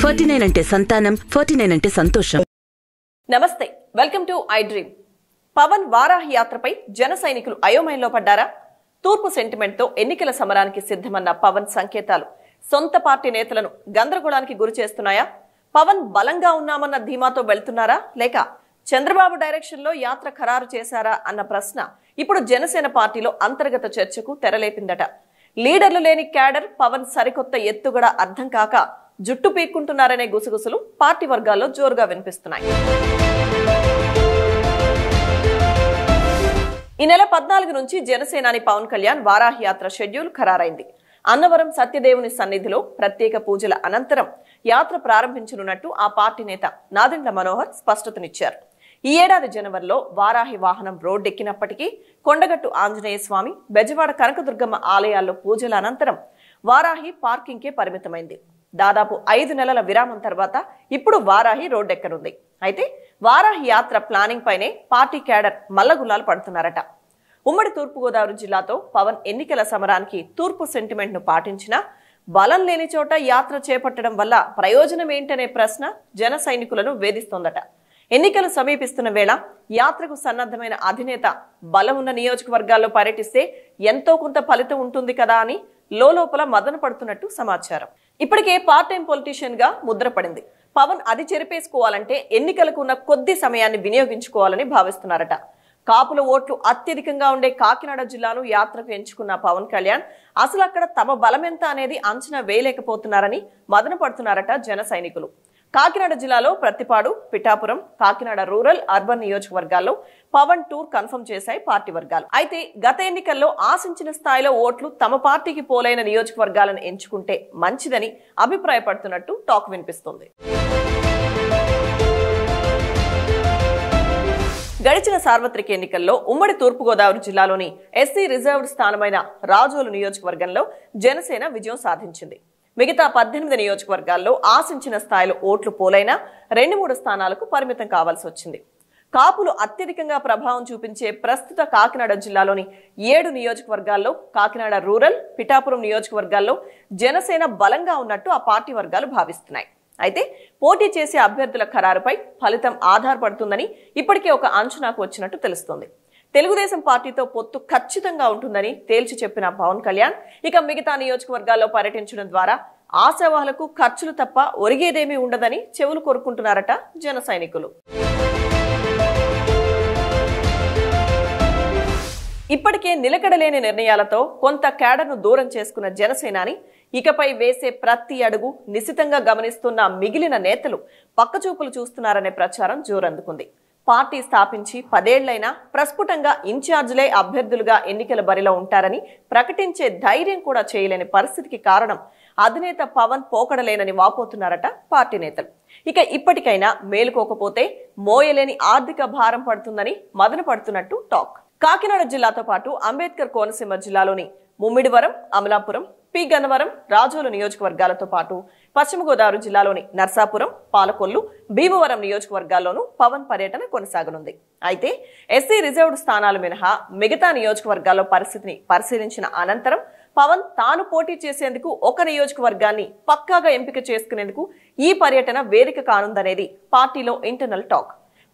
forty nine అంటే సంతానం forty nine అంటే సంతోషం నమస్తే welcome to i dream Pavan Varahi యాత్రపై జన సైనికులు అయోమయంలో పడ్డారా తూర్పు సెంటిమెంట్తో ఎన్నికల సమరానికి సిద్ధమన్న పవన్ సంకేతాలు సొంత పార్టీ నేతలను గందరగోళానికి గురి చేస్తున్నాయా పవన్ బలంగా ఉన్నామన్న ధీమాతో వెళ్తున్నారా లేక చంద్రబాబు డైరెక్షన్లో యాత్ర ఖరారు చేశారా అన్న ప్రశ్న ఇప్పుడు జనసేన పార్టీలో అంతర్గత చర్చకు తెరలేపిందట లీడర్లు లేని క్యాడర్ పవన్ సరికొత్త ఎత్తుగడ అర్థం కాక జుట్టు పీక్కుంటున్నారనే గుసగుసలు పార్టీ వర్గాల్లో జోరుగా వినిపిస్తున్నాయి ఈ నెల పద్నాలుగు నుంచి జనసేనాని పవన్ కళ్యాణ్ వారాహి యాత్ర షెడ్యూల్ ఖరారైంది అన్నవరం సత్యదేవుని సన్నిధిలో ప్రత్యేక పూజల అనంతరం యాత్ర ప్రారంభించనున్నట్టు ఆ పార్టీ నేత నాదెండ్ల మనోహర్ స్పష్టతనిచ్చారు ఈ ఏడాది జనవరిలో వారాహి వాహనం రోడ్డెక్కినప్పటికీ కొండగట్టు ఆంజనేయ స్వామి బెజవాడ కనకదుర్గమ్మ ఆలయాల్లో పూజల అనంతరం వారాహి పార్కింగ్కే పరిమితమైంది దాదాపు ఐదు నెలల విరామం తర్వాత ఇప్పుడు వారాహి రోడ్డెక్కనుంది అయితే వారాహి యాత్ర ప్లానింగ్ పైనే పార్టీ క్యాడర్ మల్లగుల్లాలు పడుతున్నారట ఉమ్మడి తూర్పుగోదావరి జిల్లాతో పవన్ ఎన్నికల సమరానికి తూర్పు సెంటిమెంట్ను పాటించినా బలం లేని చోట యాత్ర చేపట్టడం వల్ల ప్రయోజనం ఏంటనే ప్రశ్న జన సైనికులను వేధిస్తోందట ఎన్నికలు సమీపిస్తున్న వేళ యాత్రకు సన్నద్ధమైన అధినేత బలం ఉన్న నియోజకవర్గాల్లో పర్యటిస్తే ఎంతో కొంత ఫలితం ఉంటుంది కదా అని లోపల మదన పడుతున్నట్టు సమాచారం ఇప్పటికే పార్ట్ టైం పొలిటీషియన్ గా ముద్రపడింది పవన్ అది చెరిపేసుకోవాలంటే ఎన్నికలకు ఉన్న కొద్ది సమయాన్ని వినియోగించుకోవాలని భావిస్తున్నారట కాపుల ఓట్లు అత్యధికంగా ఉండే కాకినాడ జిల్లాను యాత్రకు ఎంచుకున్న పవన్ కళ్యాణ్ అసలు అక్కడ తమ బలమెంత అనేది అంచనా వేయలేకపోతున్నారని మదన పడుతున్నారట జన సైనికులు కాకినాడ జిల్లాలో ప్రతిపాడు పిఠాపురం కాకినాడ రూరల్ అర్బన్ నియోజకవర్గాల్లో పవన్ టూర్ కన్ఫర్మ్ చేశాయి పార్టీ వర్గాలు అయితే గత ఎన్నికల్లో ఆశించిన స్థాయిలో ఓట్లు తమ పార్టీకి పోలైన నియోజకవర్గాలను ఎంచుకుంటే మంచిదని అభిప్రాయపడుతున్నట్టు టాక్ వినిపిస్తోంది గడిచిన సార్వత్రిక ఎన్నికల్లో ఉమ్మడి తూర్పుగోదావరి జిల్లాలోని ఎస్సీ రిజర్వ్డ్ స్థానమైన రాజోలు నియోజకవర్గంలో జనసేన విజయం సాధించింది మిగతా పద్దెనిమిది నియోజకవర్గాల్లో ఆశించిన స్థాయిలో ఓట్లు పోలైనా రెండు మూడు స్థానాలకు పరిమితం కావాల్సి వచ్చింది కాపులు అత్యధికంగా ప్రభావం చూపించే ప్రస్తుత కాకినాడ జిల్లాలోని ఏడు నియోజకవర్గాల్లో కాకినాడ రూరల్ పిఠాపురం నియోజకవర్గాల్లో జనసేన బలంగా ఉన్నట్టు ఆ పార్టీ వర్గాలు భావిస్తున్నాయి అయితే పోటీ చేసే అభ్యర్థుల ఖరారుపై ఫలితం ఆధారపడుతుందని ఇప్పటికే ఒక అంచనాకు వచ్చినట్టు తెలుస్తోంది తెలుగుదేశం పార్టీతో పొత్తు ఖచ్చితంగా ఉంటుందని తేల్చి చెప్పిన పవన్ కళ్యాణ్ ఇక మిగతా నియోజకవర్గాల్లో పర్యటించడం ద్వారా ఆశావాహులకు ఖర్చులు తప్ప ఒరిగేదేమీ ఉండదని చెవులు కోరుకుంటున్నారట జన సైనికులు ఇప్పటికే నిలకడలేని నిర్ణయాలతో కొంత కేడర్ను దూరం చేసుకున్న జనసేనాని ఇకపై వేసే ప్రతి అడుగు నిశితంగా గమనిస్తున్న మిగిలిన నేతలు పక్కచూపులు చూస్తున్నారనే ప్రచారం జోరందుకుంది పార్టీ స్థాపించి పదేళ్లైనా ప్రస్ఫుటంగా ఇన్ఛార్జీలే అభ్యర్థులుగా ఎన్నికల బరిలో ఉంటారని ప్రకటించే ధైర్యం కూడా చేయలేని పరిస్థితికి కారణం అధినేత పవన్ పోకడలేనని వాపోతున్నారట పార్టీ నేతలు ఇక ఇప్పటికైనా మేలుకోకపోతే మోయలేని ఆర్థిక భారం పడుతుందని మదన పడుతున్నట్టు టాక్ కాకినాడ జిల్లాతో పాటు అంబేద్కర్ కోనసీమ జిల్లాలోని ముమ్మిడివరం అమలాపురం పి గన్నవరం రాజోలు నియోజకవర్గాలతో పాటు పశ్చిమ గోదావరి జిల్లాలోని నర్సాపురం పాలకొల్లు భీమవరం నియోజకవర్గాల్లోనూ పవన్ పర్యటన కొనసాగనుంది అయితే ఎస్సీ రిజర్వ్డ్ స్థానాలు మినహా మిగతా నియోజకవర్గాల్లో పరిస్థితిని పరిశీలించిన అనంతరం పవన్ తాను పోటీ చేసేందుకు ఒక నియోజకవర్గాన్ని పక్కాగా ఎంపిక చేసుకునేందుకు ఈ పర్యటన వేదిక కానుందనేది పార్టీలో ఇంటర్నల్ టాక్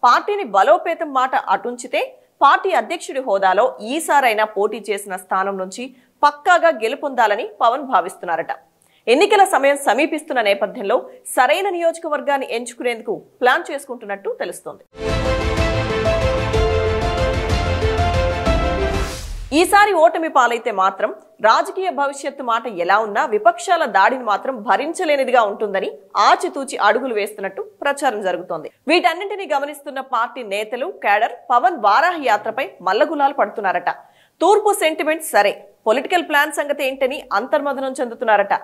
పార్టీని బలోపేతం మాట అటుంచితే పార్టీ అధ్యక్షుడి హోదాలో ఈసారైనా పోటీ చేసిన స్థానం నుంచి పక్కాగా గెలుపొందాలని పవన్ భావిస్తున్నారట ఎన్నికల సమయం సమీపిస్తున్న నేపథ్యంలో సరైన నియోజకవర్గాన్ని ఎంచుకునేందుకు ప్లాన్ చేసుకుంటున్నట్టు తెలుస్తోంది ఈసారి ఓటమి పాలైతే మాత్రం రాజకీయ భవిష్యత్తు మాట ఎలా ఉన్నా విపక్షాల దాడిని మాత్రం భరించలేనిదిగా ఉంటుందని ఆచితూచి అడుగులు వేస్తున్నట్టు ప్రచారం జరుగుతోంది వీటన్నింటినీ గమనిస్తున్న పార్టీ నేతలు కేడర్ పవన్ వారాహ యాత్రపై మల్లగులాలు పడుతున్నారట తూర్పు సెంటిమెంట్ సరే పొలిటికల్ ప్లాన్ సంగతి ఏంటని అంతర్మథనం చెందుతున్నారట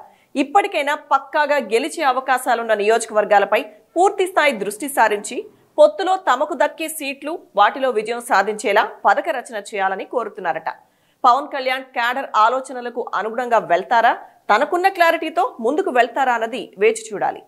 ఇప్పటికైనా పక్కాగా గెలిచే అవకాశాలున్న నియోజకవర్గాలపై పూర్తి స్థాయి దృష్టి సారించి పొత్తులో తమకు దక్కే సీట్లు వాటిలో విజయం సాధించేలా పథక రచన చేయాలని కోరుతున్నారట పవన్ కళ్యాణ్ క్యాడర్ ఆలోచనలకు అనుగుణంగా వెళ్తారా తనకున్న క్లారిటీతో ముందుకు వెళ్తారా అన్నది వేచి చూడాలి